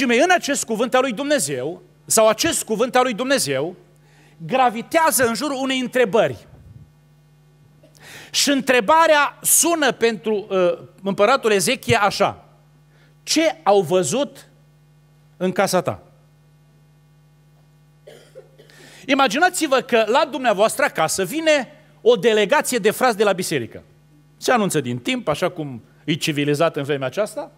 Dragii mei, în acest cuvânt al lui Dumnezeu, sau acest cuvânt al lui Dumnezeu, gravitează în jurul unei întrebări. Și întrebarea sună pentru uh, împăratul Ezechie așa. Ce au văzut în casa ta? Imaginați-vă că la dumneavoastră acasă vine o delegație de frați de la biserică. Se anunță din timp, așa cum e civilizat în vremea aceasta,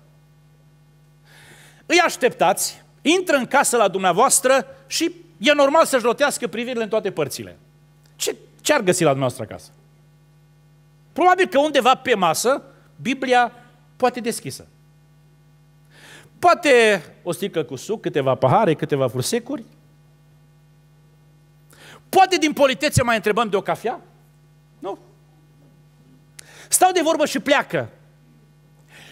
îi așteptați, intră în casă la dumneavoastră și e normal să-și lotească privirile în toate părțile. Ce, ce ar găsi la dumneavoastră acasă? Probabil că undeva pe masă, Biblia poate deschisă. Poate o sticlă cu suc, câteva pahare, câteva fursecuri. Poate din politețe mai întrebăm de o cafea? Nu. Stau de vorbă și pleacă.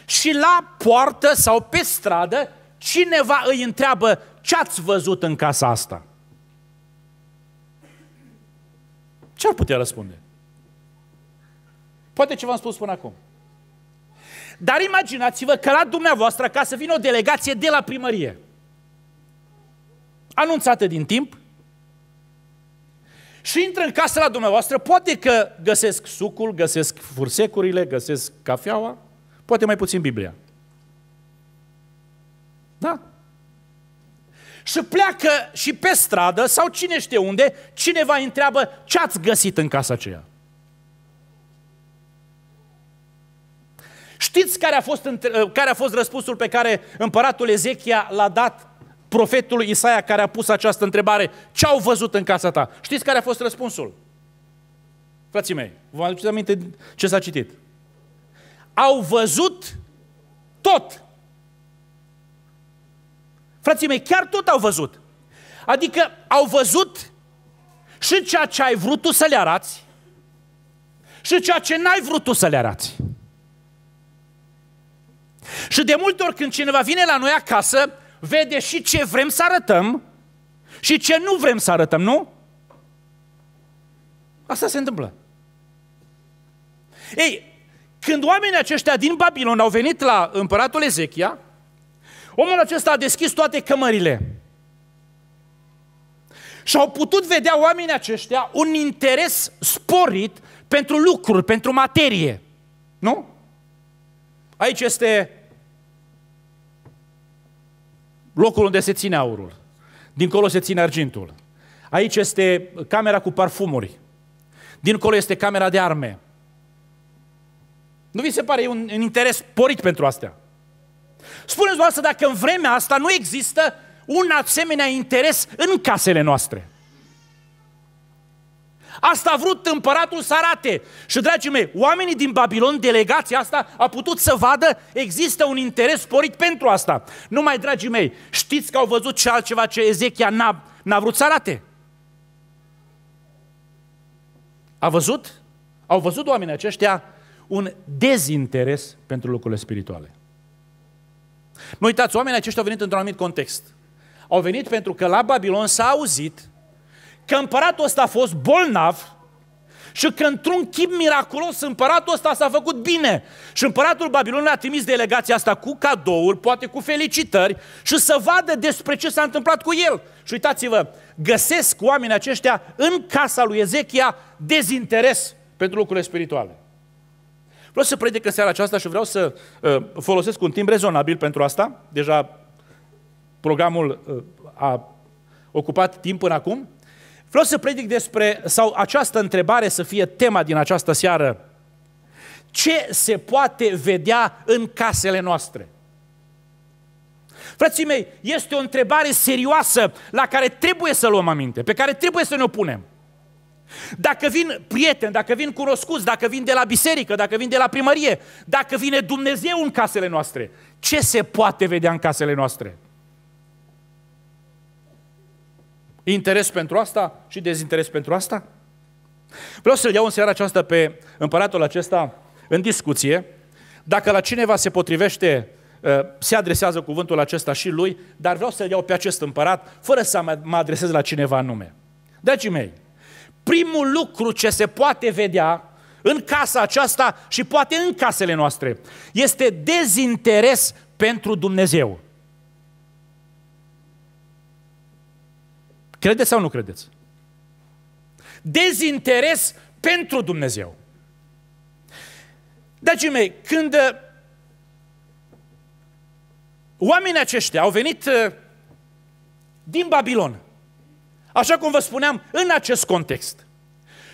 Și la poartă sau pe stradă cineva îi întreabă ce ați văzut în casa asta? Ce ar putea răspunde? Poate ce v-am spus până acum. Dar imaginați-vă că la dumneavoastră ca să vină o delegație de la primărie. Anunțată din timp. Și intră în casă la dumneavoastră, poate că găsesc sucul, găsesc fursecurile, găsesc cafeaua, poate mai puțin Biblia. Da. Și pleacă și pe stradă sau cine știe unde, cineva întreabă ce ați găsit în casa aceea. Știți care a fost, uh, care a fost răspunsul pe care împăratul Ezechia l-a dat profetului Isaia care a pus această întrebare, ce au văzut în casa ta? Știți care a fost răspunsul? Frații mei, vă aduceți aminte ce s-a citit? Au văzut tot Frații mei, chiar tot au văzut. Adică au văzut și ceea ce ai vrut tu să le arați și ceea ce n-ai vrut tu să le arați. Și de multe ori când cineva vine la noi acasă, vede și ce vrem să arătăm și ce nu vrem să arătăm, nu? Asta se întâmplă. Ei, când oamenii aceștia din Babilon au venit la împăratul Ezechia, Omul acesta a deschis toate cămările. Și au putut vedea oamenii aceștia un interes sporit pentru lucruri, pentru materie. Nu? Aici este locul unde se ține aurul. Dincolo se ține argintul. Aici este camera cu parfumuri. Dincolo este camera de arme. Nu vi se pare un, un interes sporit pentru astea? Spuneți dumneavoastră dacă în vremea asta nu există un asemenea interes în casele noastre. Asta a vrut împăratul să arate. Și, dragii mei, oamenii din Babilon, delegația asta, a putut să vadă, există un interes sporit pentru asta. Numai, dragii mei, știți că au văzut ce altceva ce Ezechia n-a, n-a vrut să arate. A văzut? Au văzut oamenii aceștia un dezinteres pentru lucrurile spirituale. Nu uitați, oamenii aceștia au venit într-un anumit context. Au venit pentru că la Babilon s-a auzit că împăratul ăsta a fost bolnav și că într-un chip miraculos împăratul ăsta s-a făcut bine. Și împăratul Babilon a trimis delegația asta cu cadouri, poate cu felicitări și să vadă despre ce s-a întâmplat cu el. Și uitați-vă, găsesc oamenii aceștia în casa lui Ezechia dezinteres pentru lucrurile spirituale. Vreau să predic în seara aceasta și vreau să uh, folosesc un timp rezonabil pentru asta. Deja programul uh, a ocupat timp până acum. Vreau să predic despre, sau această întrebare să fie tema din această seară. Ce se poate vedea în casele noastre? Frații mei, este o întrebare serioasă la care trebuie să luăm aminte, pe care trebuie să ne opunem. Dacă vin prieteni, dacă vin cunoscuți, dacă vin de la biserică, dacă vin de la primărie, dacă vine Dumnezeu în casele noastre, ce se poate vedea în casele noastre? Interes pentru asta și dezinteres pentru asta? Vreau să-l iau în seara aceasta pe împăratul acesta în discuție, dacă la cineva se potrivește, ă, se adresează cuvântul acesta și lui, dar vreau să-l iau pe acest împărat, fără să mă adresez la cineva anume. Dragii mei, primul lucru ce se poate vedea în casa aceasta și poate în casele noastre este dezinteres pentru Dumnezeu. Credeți sau nu credeți? Dezinteres pentru Dumnezeu. Dragii mei, când uh, oamenii aceștia au venit uh, din Babilon, Așa cum vă spuneam, în acest context.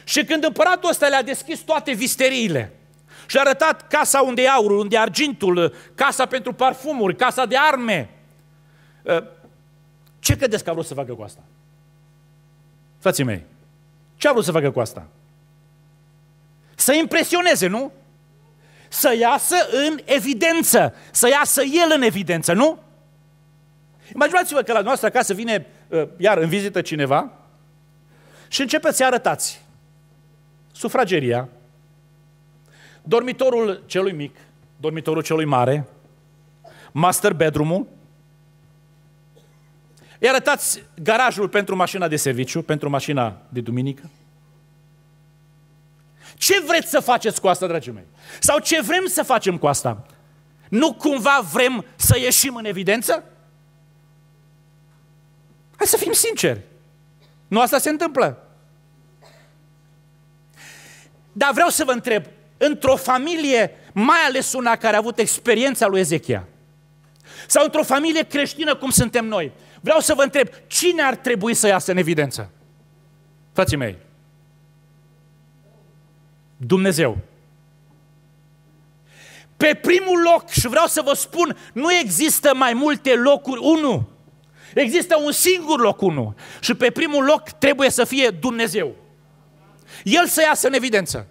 Și când împăratul ăsta le-a deschis toate visteriile și a arătat casa unde e aurul, unde e argintul, casa pentru parfumuri, casa de arme, ă, ce credeți că a vrut să facă cu asta? Frații mei, ce a vrut să facă cu asta? Să impresioneze, nu? Să iasă în evidență, să iasă el în evidență, nu? Imaginați-vă că la noastră acasă vine Ă, iar în vizită cineva și începeți să arătați sufrageria, dormitorul celui mic, dormitorul celui mare, master bedroom-ul, îi arătați garajul pentru mașina de serviciu, pentru mașina de duminică. Ce vreți să faceți cu asta, dragii mei? Sau ce vrem să facem cu asta? Nu cumva vrem să ieșim în evidență? Hai să fim sinceri. Nu asta se întâmplă. Dar vreau să vă întreb, într-o familie, mai ales una care a avut experiența lui Ezechia, sau într-o familie creștină cum suntem noi, vreau să vă întreb, cine ar trebui să iasă în evidență? Frații mei, Dumnezeu. Pe primul loc, și vreau să vă spun, nu există mai multe locuri, unul, Există un singur loc unu și pe primul loc trebuie să fie Dumnezeu. El să iasă în evidență.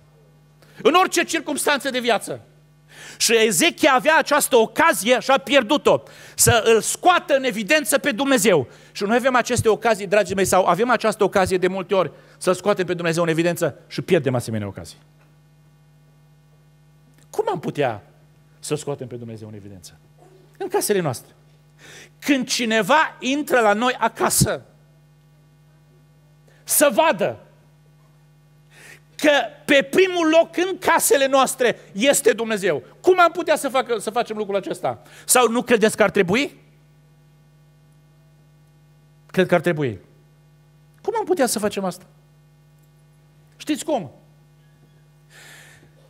În orice circunstanță de viață. Și Ezechia avea această ocazie și a pierdut-o, să îl scoată în evidență pe Dumnezeu. Și noi avem aceste ocazii, dragii mei, sau avem această ocazie de multe ori să scoatem pe Dumnezeu în evidență și pierdem asemenea ocazii. Cum am putea să scoatem pe Dumnezeu în evidență? În casele noastre. Când cineva intră la noi acasă, să vadă că pe primul loc în casele noastre este Dumnezeu. Cum am putea să, facă, să facem lucrul acesta? Sau nu credeți că ar trebui? Cred că ar trebui. Cum am putea să facem asta? Știți cum?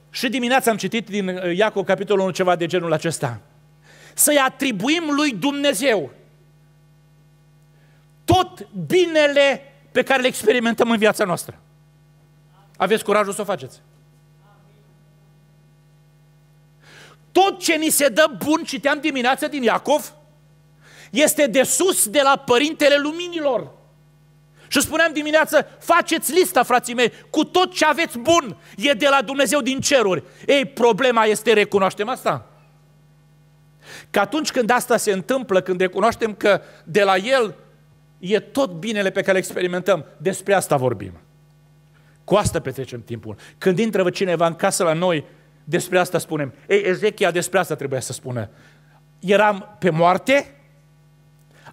Și dimineața am citit din uh, Iacov capitolul 1 ceva de genul acesta să-i atribuim lui Dumnezeu tot binele pe care le experimentăm în viața noastră. Aveți curajul să o faceți. Tot ce ni se dă bun, citeam dimineața din Iacov, este de sus de la Părintele Luminilor. Și spuneam dimineață, faceți lista, frații mei, cu tot ce aveți bun, e de la Dumnezeu din ceruri. Ei, problema este, recunoaștem asta. Că atunci când asta se întâmplă, când recunoaștem că de la El e tot binele pe care le experimentăm, despre asta vorbim. Cu asta petrecem timpul. Când intră cineva în casă la noi, despre asta spunem. Ei, Ezechia despre asta trebuia să spună. Eram pe moarte,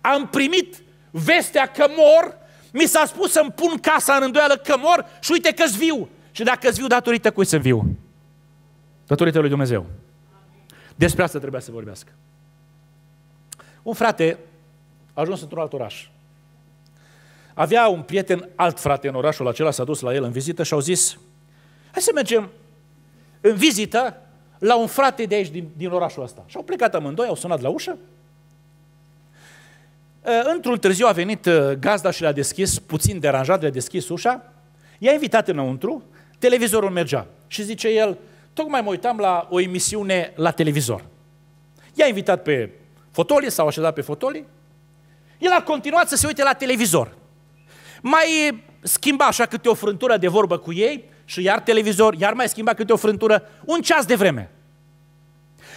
am primit vestea că mor, mi s-a spus să-mi pun casa în îndoială că mor și uite că-s viu. Și dacă-s viu, datorită cui să viu? Datorită lui Dumnezeu. Despre asta trebuia să vorbească. Un frate a ajuns într-un alt oraș. Avea un prieten, alt frate în orașul acela, s-a dus la el în vizită și au zis, hai să mergem în vizită la un frate de aici, din, din orașul ăsta. Și au plecat amândoi, au sunat la ușă. Într-un târziu a venit gazda și le-a deschis, puțin deranjat, le-a deschis ușa, i-a invitat înăuntru, televizorul mergea. Și zice el, tocmai mă uitam la o emisiune la televizor. I-a invitat pe fotolii, s-au așezat pe fotolii, el a continuat să se uite la televizor. Mai schimba așa câte o frântură de vorbă cu ei și iar televizor, iar mai schimba câte o frântură, un ceas de vreme.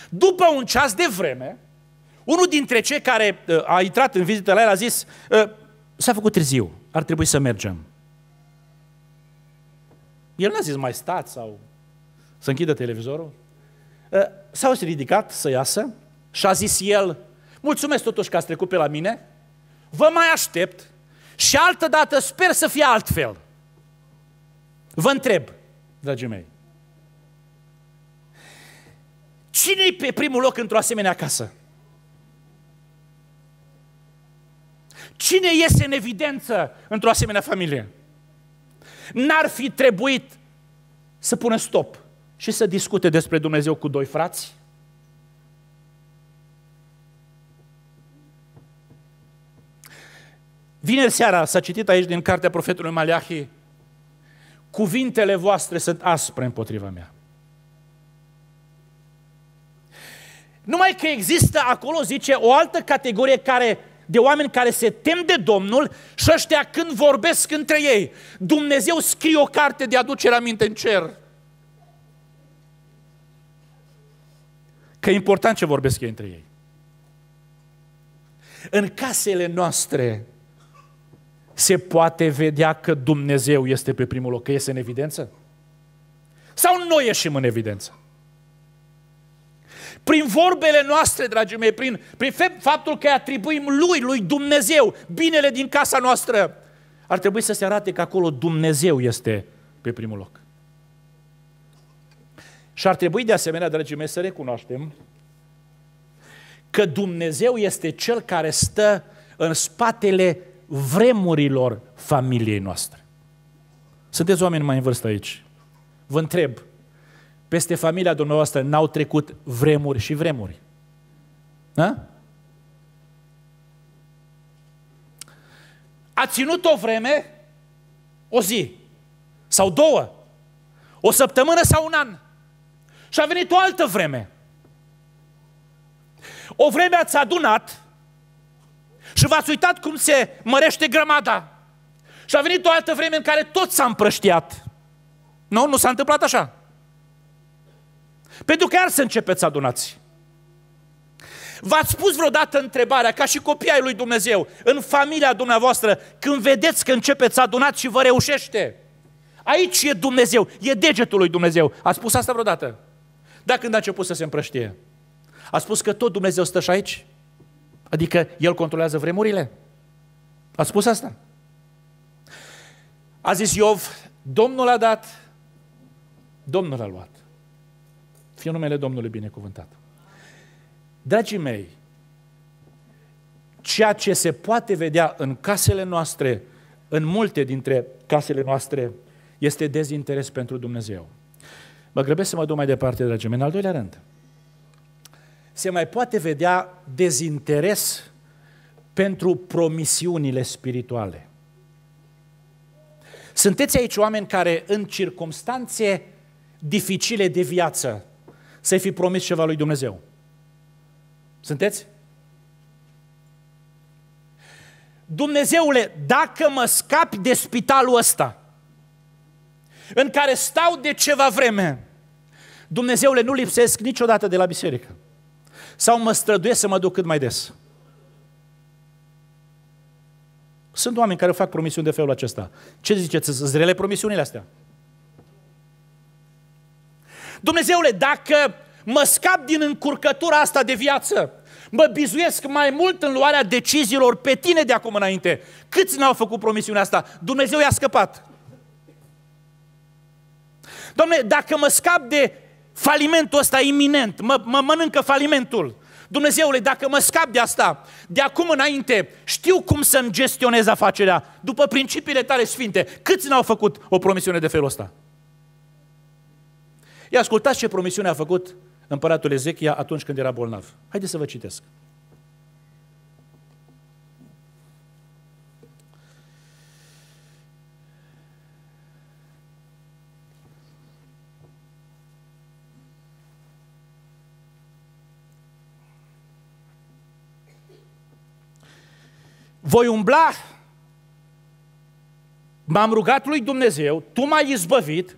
După un ceas de vreme, unul dintre cei care uh, a intrat în vizită la el a zis uh, s-a făcut târziu, ar trebui să mergem. El n-a zis mai stați sau să închidă televizorul. Uh, s-au ridicat să iasă și a zis el, mulțumesc totuși că ați trecut pe la mine, vă mai aștept și altă dată sper să fie altfel. Vă întreb, dragii mei, cine e pe primul loc într-o asemenea casă? Cine iese în evidență într-o asemenea familie? N-ar fi trebuit să pună stop și să discute despre Dumnezeu cu doi frați? Vineri seara s-a citit aici din cartea profetului Maleahi, cuvintele voastre sunt aspre împotriva mea. Numai că există acolo, zice, o altă categorie care, de oameni care se tem de Domnul și ăștia când vorbesc între ei, Dumnezeu scrie o carte de aducere aminte în cer. Că e important ce vorbesc ei între ei. În casele noastre, se poate vedea că Dumnezeu este pe primul loc, că iese în evidență? Sau noi ieșim în evidență? Prin vorbele noastre, dragii mei, prin, prin faptul că atribuim lui, lui Dumnezeu, binele din casa noastră, ar trebui să se arate că acolo Dumnezeu este pe primul loc. Și ar trebui de asemenea, dragii mei, să recunoaștem că Dumnezeu este Cel care stă în spatele vremurilor familiei noastre. Sunteți oameni mai în vârstă aici. Vă întreb, peste familia dumneavoastră n-au trecut vremuri și vremuri. Da? A ținut o vreme, o zi, sau două, o săptămână sau un an. Și a venit o altă vreme. O vreme ați adunat, și v-ați uitat cum se mărește grămada. Și a venit o altă vreme în care tot s-a împrăștiat. Nu? Nu s-a întâmplat așa. Pentru că iar să începeți să adunați. V-ați pus vreodată întrebarea, ca și copii ai lui Dumnezeu, în familia dumneavoastră, când vedeți că începeți să adunați și vă reușește? Aici e Dumnezeu, e degetul lui Dumnezeu. A spus asta vreodată? Da, când a început să se împrăștie. A spus că tot Dumnezeu stă și aici? Adică El controlează vremurile. A spus asta. A zis Iov, Domnul a dat, Domnul a luat. Fie numele Domnului binecuvântat. Dragii mei, ceea ce se poate vedea în casele noastre, în multe dintre casele noastre, este dezinteres pentru Dumnezeu. Mă grăbesc să mă duc mai departe, dragii mei, în al doilea rând se mai poate vedea dezinteres pentru promisiunile spirituale. Sunteți aici oameni care în circumstanțe dificile de viață să-i fi promis ceva lui Dumnezeu. Sunteți? Dumnezeule, dacă mă scapi de spitalul ăsta, în care stau de ceva vreme, Dumnezeule, nu lipsesc niciodată de la biserică sau mă străduiesc să mă duc cât mai des. Sunt oameni care fac promisiuni de felul acesta. Ce ziceți? Sunt rele promisiunile astea? Dumnezeule, dacă mă scap din încurcătura asta de viață, mă bizuiesc mai mult în luarea deciziilor pe tine de acum înainte. Câți n-au făcut promisiunea asta? Dumnezeu i-a scăpat. Doamne, dacă mă scap de Falimentul ăsta iminent, mă, mă mănâncă falimentul. Dumnezeule, dacă mă scap de asta, de acum înainte, știu cum să-mi gestionez afacerea după principiile tale sfinte. Câți n-au făcut o promisiune de felul ăsta? Ia ascultați ce promisiune a făcut împăratul Ezechia atunci când era bolnav. Haideți să vă citesc. voi umbla. M-am rugat lui Dumnezeu, tu m-ai izbăvit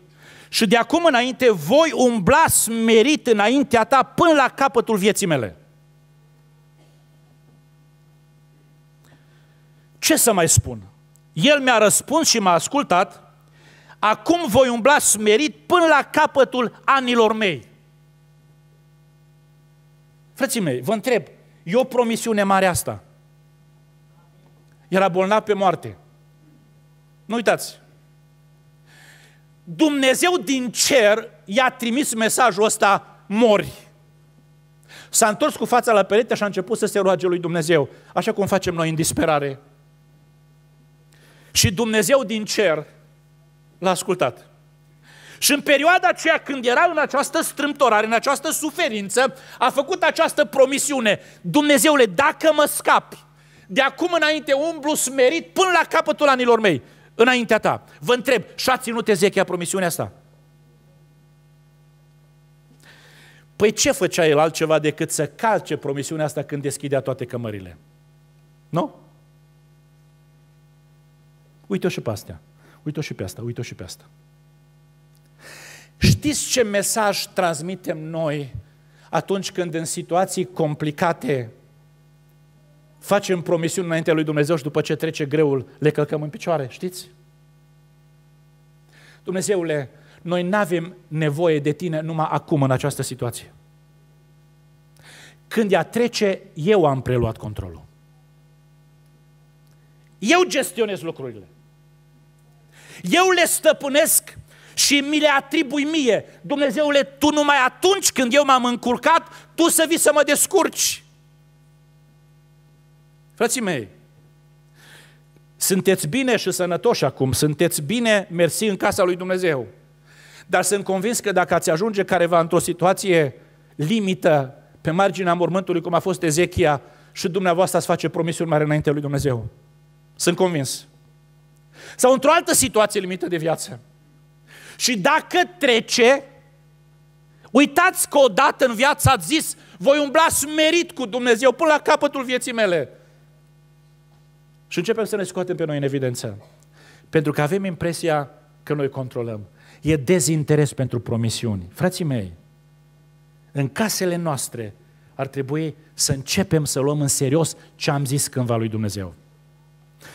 și de acum înainte voi umbla smerit înaintea ta până la capătul vieții mele. Ce să mai spun? El mi-a răspuns și m-a ascultat, acum voi umbla smerit până la capătul anilor mei. Frății mei, vă întreb, e o promisiune mare asta – era bolnav pe moarte. Nu uitați. Dumnezeu din cer i-a trimis mesajul ăsta, mori. S-a întors cu fața la perete și a început să se roage lui Dumnezeu, așa cum facem noi în disperare. Și Dumnezeu din cer l-a ascultat. Și în perioada aceea, când era în această strâmtorare, în această suferință, a făcut această promisiune. Dumnezeule, dacă mă scapi, de acum înainte umblu smerit până la capătul anilor mei, înaintea ta. Vă întreb, și-a ținut Ezechia promisiunea asta? Păi ce făcea el altceva decât să calce promisiunea asta când deschidea toate cămările? Nu? Uite-o și pe astea. Uite-o și pe asta, uite-o și pe asta. Știți ce mesaj transmitem noi atunci când în situații complicate facem promisiuni înaintea lui Dumnezeu și după ce trece greul le călcăm în picioare, știți? Dumnezeule, noi nu avem nevoie de tine numai acum în această situație. Când ea trece, eu am preluat controlul. Eu gestionez lucrurile. Eu le stăpânesc și mi le atribui mie. Dumnezeule, tu numai atunci când eu m-am încurcat, tu să vii să mă descurci. Frații mei, sunteți bine și sănătoși acum, sunteți bine, mersi în casa lui Dumnezeu. Dar sunt convins că dacă ați ajunge careva într-o situație limită, pe marginea mormântului, cum a fost Ezechia, și dumneavoastră ați face promisiuni mare înainte lui Dumnezeu. Sunt convins. Sau într-o altă situație limită de viață. Și dacă trece, uitați că odată în viață ați zis, voi umbla smerit cu Dumnezeu până la capătul vieții mele. Și începem să ne scoatem pe noi în evidență. Pentru că avem impresia că noi controlăm. E dezinteres pentru promisiuni. Frații mei, în casele noastre ar trebui să începem să luăm în serios ce am zis cândva lui Dumnezeu.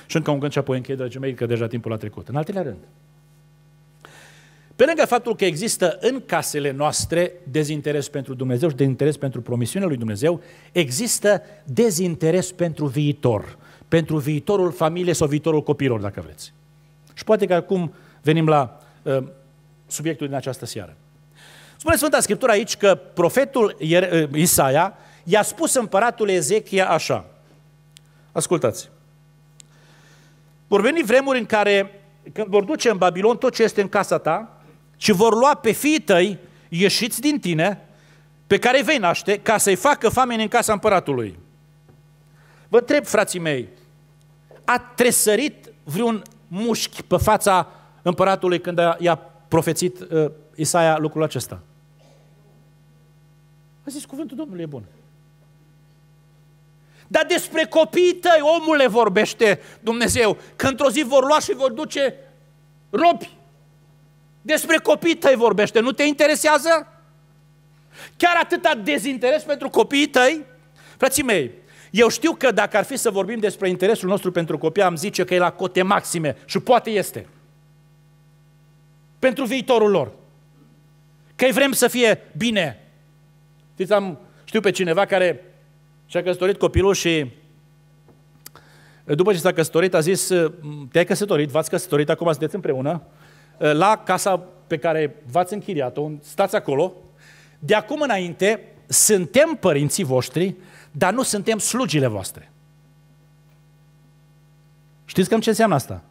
Și încă un gând și apoi închei, dragii mei, că deja timpul a trecut. În al treilea rând, pe lângă faptul că există în casele noastre dezinteres pentru Dumnezeu și dezinteres pentru promisiunea lui Dumnezeu, există dezinteres pentru viitor pentru viitorul familiei sau viitorul copilor, dacă vreți. Și poate că acum venim la uh, subiectul din această seară. Spune Sfânta Scriptură aici că profetul uh, Isaia i-a spus împăratul Ezechia așa. Ascultați. Vor veni vremuri în care, când vor duce în Babilon tot ce este în casa ta și vor lua pe fiii tăi ieșiți din tine, pe care îi vei naște, ca să-i facă famine în casa împăratului. Vă întreb, frații mei, a tresărit vreun mușchi pe fața împăratului când a, i-a profețit uh, Isaia lucrul acesta. A zis, cuvântul Domnului e bun. Dar despre copiii tăi, omule, vorbește Dumnezeu, că într-o zi vor lua și vor duce robi. Despre copiii tăi vorbește, nu te interesează? Chiar atâta dezinteres pentru copiii tăi? Frații mei, eu știu că dacă ar fi să vorbim despre interesul nostru pentru copii, am zice că e la cote maxime și poate este. Pentru viitorul lor. Că vrem să fie bine. Știți, am, știu pe cineva care și-a căsătorit copilul și după ce s-a căsătorit a zis, te-ai căsătorit, v-ați căsătorit, acum sunteți împreună, la casa pe care v-ați închiriat-o, stați acolo, de acum înainte suntem părinții voștri dar nu suntem slugile voastre. Știți cam ce înseamnă asta?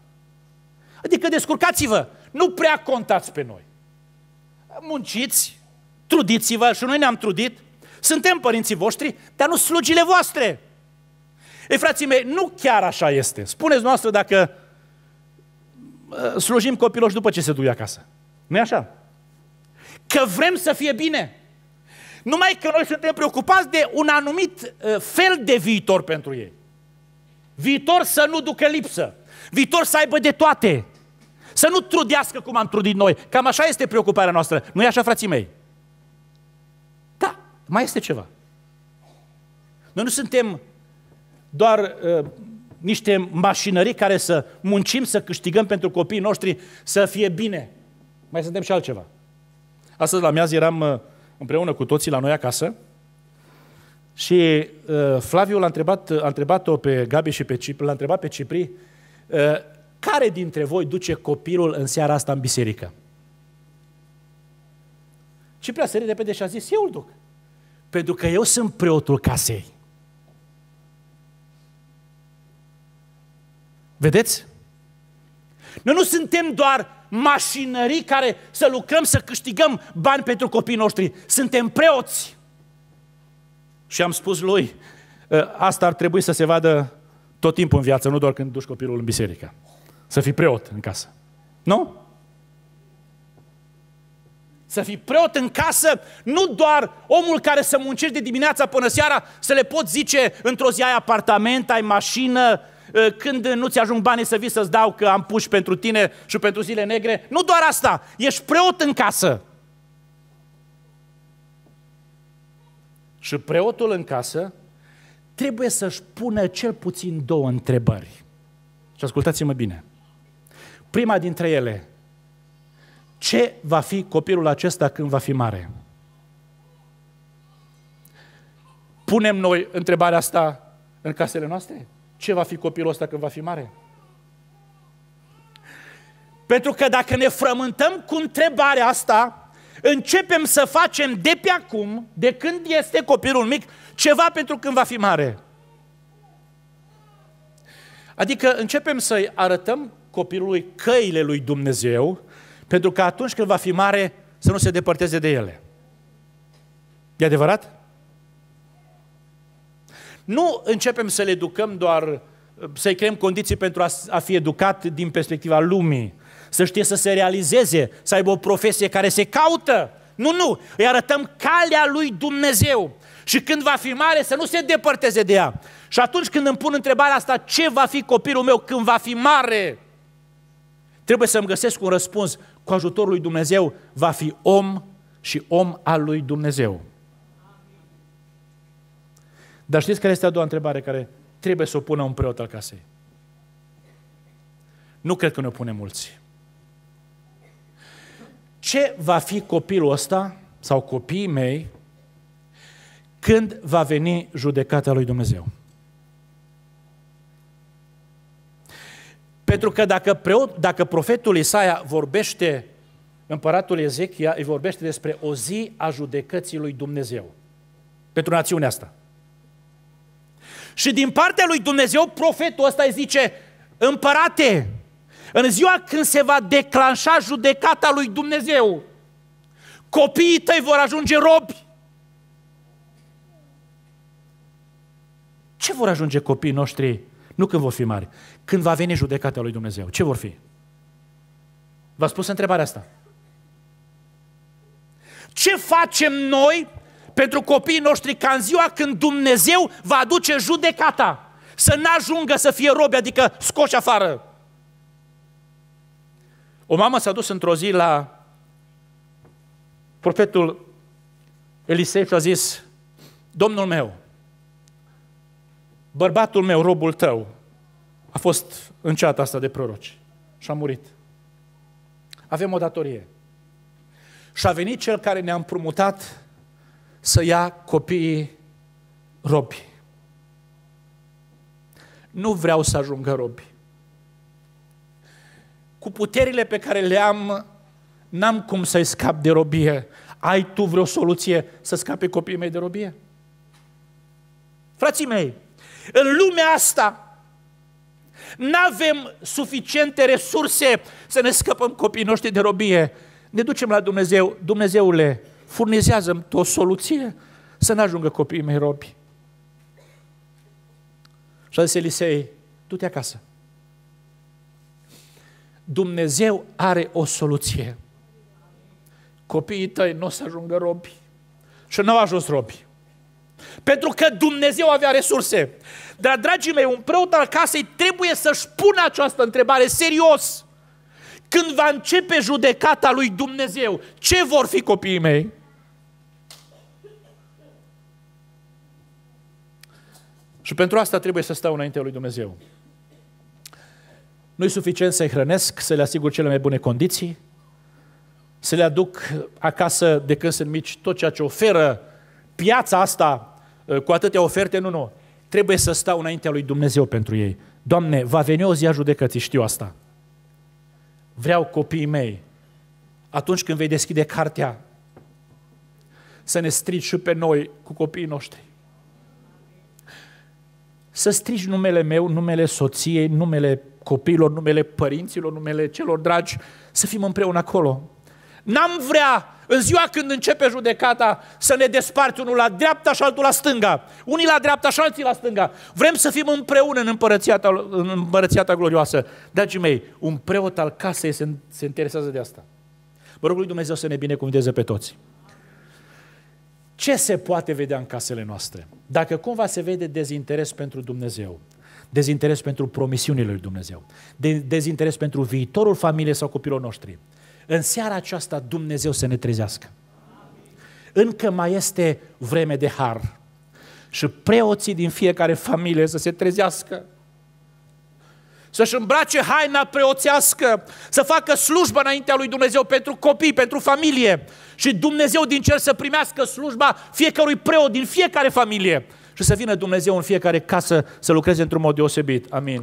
Adică descurcați-vă, nu prea contați pe noi. Munciți, trudiți-vă și noi ne-am trudit, suntem părinții voștri, dar nu slugile voastre. Ei, frații mei, nu chiar așa este. Spuneți noastră dacă ă, slujim copiloși după ce se duie acasă. nu e așa? Că vrem să fie bine. Numai că noi suntem preocupați de un anumit uh, fel de viitor pentru ei. Viitor să nu ducă lipsă. Viitor să aibă de toate. Să nu trudească cum am trudit noi. Cam așa este preocuparea noastră. Nu e așa, frații mei? Da, mai este ceva. Noi nu suntem doar uh, niște mașinării care să muncim, să câștigăm pentru copiii noștri să fie bine. Mai suntem și altceva. Astăzi la miază eram uh, împreună cu toții la noi acasă și uh, Flaviu l-a întrebat, a întrebat-o pe Gabi și pe Cipri, l-a întrebat pe Cipri, uh, care dintre voi duce copilul în seara asta în biserică? Cipri a sărit repede și a zis, eu îl duc. Pentru că eu sunt preotul casei. Vedeți? Noi nu suntem doar mașinării care să lucrăm, să câștigăm bani pentru copiii noștri. Suntem preoți. Și am spus lui, ă, asta ar trebui să se vadă tot timpul în viață, nu doar când duci copilul în biserică. Să fii preot în casă. Nu? Să fii preot în casă, nu doar omul care să muncești de dimineața până seara, să le poți zice într-o zi ai apartament, ai mașină, Eh, când nu-ți ajung banii să vii să-ți dau că am puși pentru tine și pentru zile negre. Nu doar asta, ești preot în casă. Și preotul în casă trebuie să-și pună cel puțin două întrebări. Și ascultați-mă bine. Prima dintre ele, ce va fi copilul acesta când va fi mare? Punem noi întrebarea asta în casele noastre? ce va fi copilul ăsta când va fi mare? Pentru că dacă ne frământăm cu întrebarea asta, începem să facem de pe acum, de când este copilul mic, ceva pentru când va fi mare. Adică începem să-i arătăm copilului căile lui Dumnezeu, pentru că atunci când va fi mare să nu se depărteze de ele. E adevărat? Nu începem să le educăm doar, să-i creăm condiții pentru a, a fi educat din perspectiva lumii, să știe să se realizeze, să aibă o profesie care se caută. Nu, nu, îi arătăm calea lui Dumnezeu. Și când va fi mare, să nu se depărteze de ea. Și atunci când îmi pun întrebarea asta, ce va fi copilul meu când va fi mare? Trebuie să-mi găsesc un răspuns. Cu ajutorul lui Dumnezeu va fi om și om al lui Dumnezeu. Dar știți care este a doua întrebare care trebuie să o pună un preot al casei? Nu cred că ne pune mulți. Ce va fi copilul ăsta sau copiii mei când va veni judecata lui Dumnezeu? Pentru că dacă, preot, dacă profetul Isaia vorbește, împăratul Ezechia îi vorbește despre o zi a judecății lui Dumnezeu pentru națiunea asta. Și din partea lui Dumnezeu, profetul ăsta îi zice, împărate, în ziua când se va declanșa judecata lui Dumnezeu, copiii tăi vor ajunge robi. Ce vor ajunge copiii noștri? Nu când vor fi mari, când va veni judecata lui Dumnezeu. Ce vor fi? v ați pus întrebarea asta. Ce facem noi pentru copiii noștri ca în ziua când Dumnezeu va aduce judecata. Să n-ajungă să fie robi, adică scoși afară. O mamă s-a dus într-o zi la profetul Elisei și a zis, Domnul meu, bărbatul meu, robul tău, a fost în ceata asta de proroci și a murit. Avem o datorie. Și a venit cel care ne-a împrumutat să ia copiii robi. Nu vreau să ajungă robi. Cu puterile pe care le am, n-am cum să-i scap de robie. Ai tu vreo soluție să scape copiii mei de robie? Frații mei, în lumea asta nu avem suficiente resurse să ne scăpăm copiii noștri de robie. Ne ducem la Dumnezeu, Dumnezeule, furnizează-mi o soluție să nu ajungă copiii mei robi. Și a zis Elisei, du-te acasă. Dumnezeu are o soluție. Copiii tăi nu o să ajungă robi. Și nu au ajuns robi. Pentru că Dumnezeu avea resurse. Dar, dragii mei, un preot al casei trebuie să-și pună această întrebare serios. Când va începe judecata lui Dumnezeu, ce vor fi copiii mei? Și pentru asta trebuie să stau înaintea lui Dumnezeu. Nu-i suficient să-i hrănesc, să le asigur cele mai bune condiții, să le aduc acasă de când sunt mici tot ceea ce oferă piața asta ă, cu atâtea oferte, nu, nu. Trebuie să stau înaintea lui Dumnezeu pentru ei. Doamne, va veni o zi a judecății, știu asta. Vreau copiii mei, atunci când vei deschide cartea, să ne strici și pe noi cu copiii noștri să strigi numele meu, numele soției, numele copiilor, numele părinților, numele celor dragi, să fim împreună acolo. N-am vrea în ziua când începe judecata să ne desparți unul la dreapta și altul la stânga. Unii la dreapta și alții la stânga. Vrem să fim împreună în împărăția ta, în împărăția ta glorioasă. Dragii mei, un preot al casei se, se interesează de asta. Vă rog lui Dumnezeu să ne binecuvânteze pe toți. Ce se poate vedea în casele noastre? Dacă cumva se vede dezinteres pentru Dumnezeu, dezinteres pentru promisiunile lui Dumnezeu, dezinteres pentru viitorul familiei sau copilor noștri, în seara aceasta Dumnezeu să ne trezească. Încă mai este vreme de har. Și preoții din fiecare familie să se trezească să-și îmbrace haina preoțească, să facă slujba înaintea lui Dumnezeu pentru copii, pentru familie și Dumnezeu din cer să primească slujba fiecărui preot din fiecare familie și să vină Dumnezeu în fiecare casă să lucreze într-un mod deosebit. Amin.